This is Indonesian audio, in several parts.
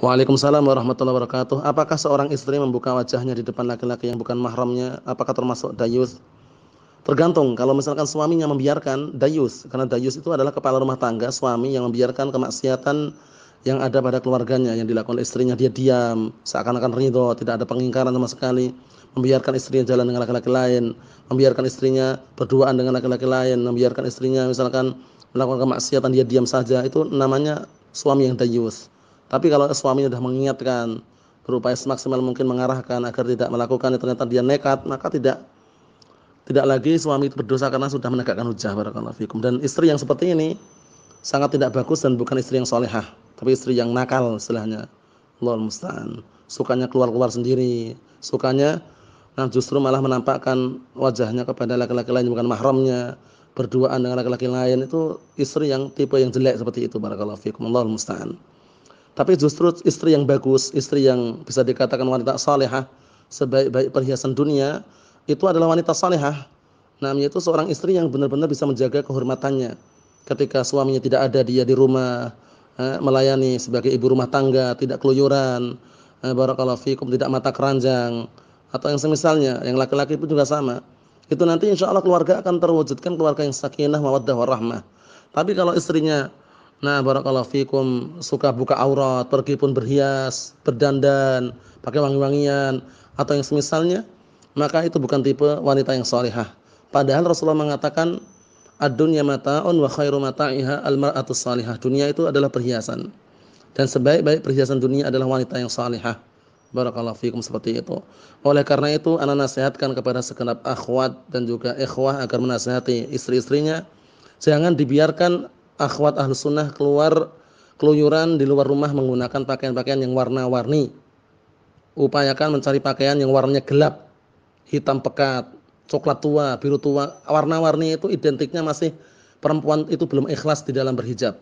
Waalaikumsalam warahmatullahi wabarakatuh. Apakah seorang istri membuka wajahnya di depan laki-laki yang bukan mahramnya apakah termasuk dayus? Tergantung kalau misalkan suaminya membiarkan dayus karena dayus itu adalah kepala rumah tangga suami yang membiarkan kemaksiatan yang ada pada keluarganya yang dilakukan istrinya dia diam seakan-akan ridho tidak ada pengingkaran sama sekali membiarkan istrinya jalan dengan laki-laki lain membiarkan istrinya berduaan dengan laki-laki lain membiarkan istrinya misalkan melakukan kemaksiatan dia diam saja itu namanya suami yang dayus tapi kalau suaminya sudah mengingatkan, berupaya semaksimal mungkin mengarahkan agar tidak melakukan ternyata dia nekat, maka tidak tidak lagi suami itu berdosa karena sudah menegakkan hujah barakallahu fikum. Dan istri yang seperti ini sangat tidak bagus dan bukan istri yang solehah, tapi istri yang nakal istilahnya. Allahu musta'an. Sukanya keluar-keluar sendiri, sukanya nah justru malah menampakkan wajahnya kepada laki-laki lain bukan mahramnya berduaan dengan laki-laki lain itu istri yang tipe yang jelek seperti itu barakallahu fikum Allahu musta'an tapi justru istri yang bagus, istri yang bisa dikatakan wanita salehah, sebaik-baik perhiasan dunia, itu adalah wanita salehah. Namanya itu seorang istri yang benar-benar bisa menjaga kehormatannya. Ketika suaminya tidak ada, dia di rumah, eh, melayani sebagai ibu rumah tangga, tidak keluyuran, eh, barakallahu fikum, tidak mata keranjang, atau yang semisalnya, yang laki-laki pun juga sama. Itu nanti insya Allah keluarga akan terwujudkan keluarga yang sakinah, mawaddah, warahmah. Tapi kalau istrinya Nah, barakallahu fikum suka buka aurat, pergi pun berhias, berdandan, pakai wangi-wangian atau yang semisalnya, maka itu bukan tipe wanita yang salehah Padahal Rasulullah mengatakan ad-dunya mata'un wa khairu mata'iha al-mar'atu salihah. Dunia itu adalah perhiasan. Dan sebaik-baik perhiasan dunia adalah wanita yang salehah Barakallahu fikum seperti itu. Oleh karena itu, anak-anak nasihatkan kepada segenap akhwat dan juga ikhwah agar menasihati istri-istrinya jangan dibiarkan akhwat ahlus sunnah keluar keluyuran di luar rumah menggunakan pakaian-pakaian yang warna-warni. Upayakan mencari pakaian yang warnanya gelap, hitam pekat, coklat tua, biru tua. Warna-warni itu identiknya masih perempuan itu belum ikhlas di dalam berhijab.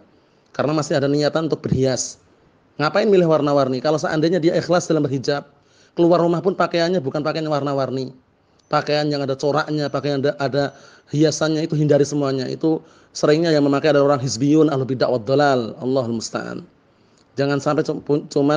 Karena masih ada niatan untuk berhias. Ngapain milih warna-warni? Kalau seandainya dia ikhlas dalam berhijab, keluar rumah pun pakaiannya bukan pakaian warna-warni pakaian yang ada coraknya, pakaian yang ada, ada hiasannya itu hindari semuanya. Itu seringnya yang memakai ada orang hizbiyun ahlu bid'ah wad dalal. Allahul musta'an. Jangan sampai cuma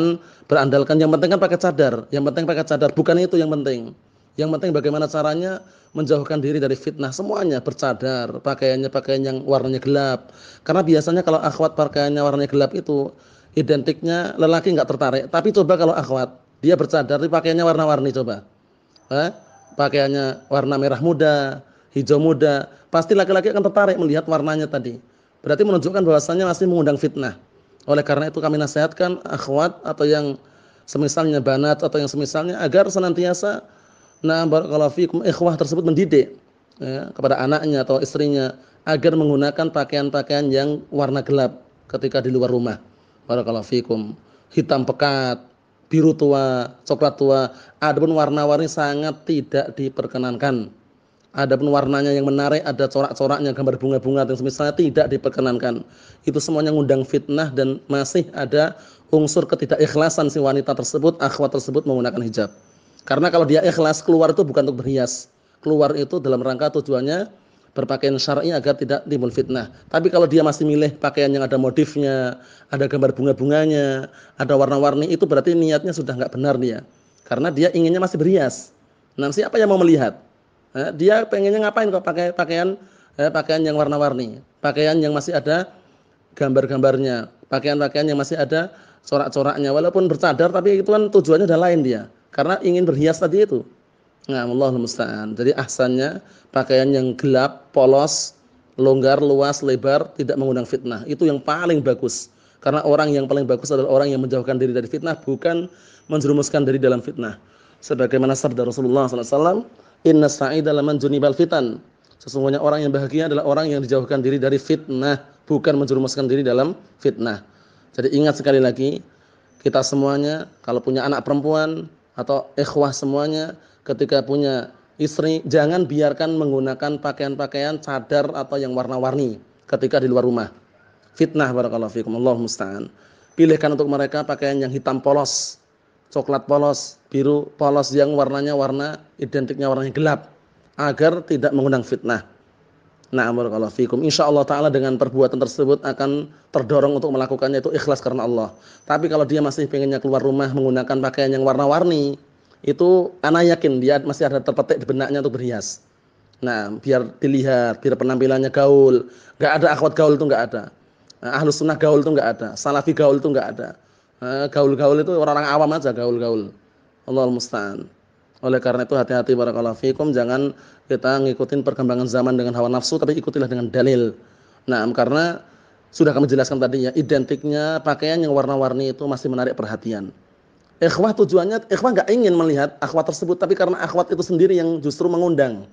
berandalkan yang penting kan pakai cadar, yang penting pakai cadar, bukan itu yang penting. Yang penting bagaimana caranya menjauhkan diri dari fitnah semuanya, bercadar, pakaiannya pakaian yang warnanya gelap. Karena biasanya kalau akhwat pakaiannya warnanya gelap itu identiknya lelaki nggak tertarik. Tapi coba kalau akhwat, dia bercadar, tapi pakaiannya warna-warni coba. Eh? pakaiannya warna merah muda, hijau muda, pasti laki-laki akan tertarik melihat warnanya tadi. Berarti menunjukkan bahwasannya masih mengundang fitnah. Oleh karena itu kami nasihatkan akhwat atau yang semisalnya banat atau yang semisalnya agar senantiasa nah ikhwah tersebut mendidik ya, kepada anaknya atau istrinya agar menggunakan pakaian-pakaian yang warna gelap ketika di luar rumah. Barakallahu fikum. Hitam pekat, biru tua, coklat tua. Adapun warna-warni sangat tidak diperkenankan. Adapun warnanya yang menarik, ada corak-coraknya, gambar bunga-bunga dan semisalnya tidak diperkenankan. Itu semuanya ngundang fitnah dan masih ada unsur ketidakikhlasan si wanita tersebut, akhwat tersebut menggunakan hijab. Karena kalau dia ikhlas keluar itu bukan untuk berhias. Keluar itu dalam rangka tujuannya berpakaian syar'i agar tidak timbul fitnah. Tapi kalau dia masih milih pakaian yang ada modifnya, ada gambar bunga-bunganya, ada warna-warni itu berarti niatnya sudah nggak benar dia. Karena dia inginnya masih berhias. Nah, siapa yang mau melihat? Eh, dia pengennya ngapain kok pakai pakaian eh, pakaian yang warna-warni, pakaian yang masih ada gambar-gambarnya, pakaian-pakaian yang masih ada corak-coraknya walaupun bercadar tapi itu kan tujuannya udah lain dia. Karena ingin berhias tadi itu. Nah, Allah musta'an. Jadi ahsannya pakaian yang gelap, polos, longgar, luas, lebar, tidak mengundang fitnah. Itu yang paling bagus. Karena orang yang paling bagus adalah orang yang menjauhkan diri dari fitnah, bukan menjerumuskan diri dalam fitnah. Sebagaimana sabda Rasulullah SAW, Inna sa'id laman junibal fitan. Sesungguhnya orang yang bahagia adalah orang yang dijauhkan diri dari fitnah, bukan menjerumuskan diri dalam fitnah. Jadi ingat sekali lagi, kita semuanya kalau punya anak perempuan, atau ikhwah semuanya ketika punya istri jangan biarkan menggunakan pakaian-pakaian cadar atau yang warna-warni ketika di luar rumah. Fitnah barakallahu fikum. Allah musta'an. Pilihkan untuk mereka pakaian yang hitam polos, coklat polos, biru polos yang warnanya warna identiknya warnanya gelap agar tidak mengundang fitnah. Na'am barakallahu fikum. Insyaallah taala dengan perbuatan tersebut akan terdorong untuk melakukannya itu ikhlas karena Allah. Tapi kalau dia masih pengennya keluar rumah menggunakan pakaian yang warna-warni, itu ana yakin dia masih ada terpetik di benaknya untuk berhias. Nah, biar dilihat, biar penampilannya gaul. Gak ada akhwat gaul itu gak ada. Eh, Ahlus sunnah gaul itu gak ada. Salafi gaul itu gak ada. Eh, gaul-gaul itu orang-orang awam aja gaul-gaul. Allah musta'an. Oleh karena itu hati-hati barakallahu fikum jangan kita ngikutin perkembangan zaman dengan hawa nafsu tapi ikutilah dengan dalil. Nah, karena sudah kami jelaskan tadinya identiknya pakaian yang warna-warni itu masih menarik perhatian. Ikhwah tujuannya ikhwah nggak ingin melihat akhwat tersebut tapi karena akhwat itu sendiri yang justru mengundang.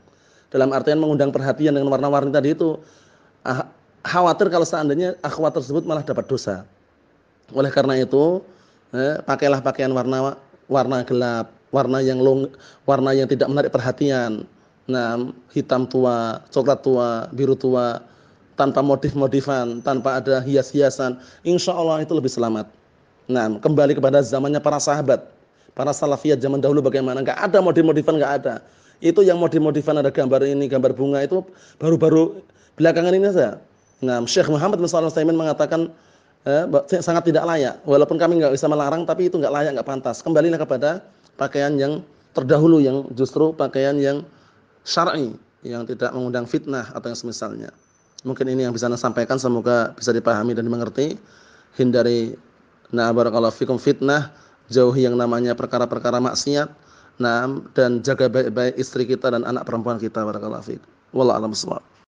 Dalam artian mengundang perhatian dengan warna-warni tadi itu ah, khawatir kalau seandainya akhwat tersebut malah dapat dosa. Oleh karena itu, eh, pakailah pakaian warna warna gelap, warna yang long, warna yang tidak menarik perhatian nah hitam tua, coklat tua, biru tua, tanpa modif-modifan, tanpa ada hias-hiasan, insya Allah itu lebih selamat. Nah, kembali kepada zamannya para sahabat, para salafiyat zaman dahulu bagaimana? Gak ada modif-modifan, gak ada. Itu yang modif-modifan ada gambar ini, gambar bunga itu baru-baru belakangan ini saja. Nah, Syekh Muhammad bin al mengatakan eh, sangat tidak layak. Walaupun kami nggak bisa melarang, tapi itu nggak layak, nggak pantas. Kembali kepada pakaian yang terdahulu yang justru pakaian yang syar'i yang tidak mengundang fitnah atau yang semisalnya. Mungkin ini yang bisa saya sampaikan semoga bisa dipahami dan dimengerti. Hindari nah barakallahu fikum fitnah, jauhi yang namanya perkara-perkara maksiat. Nah, dan jaga baik-baik istri kita dan anak perempuan kita barakallahu fik. Wallahu a'lam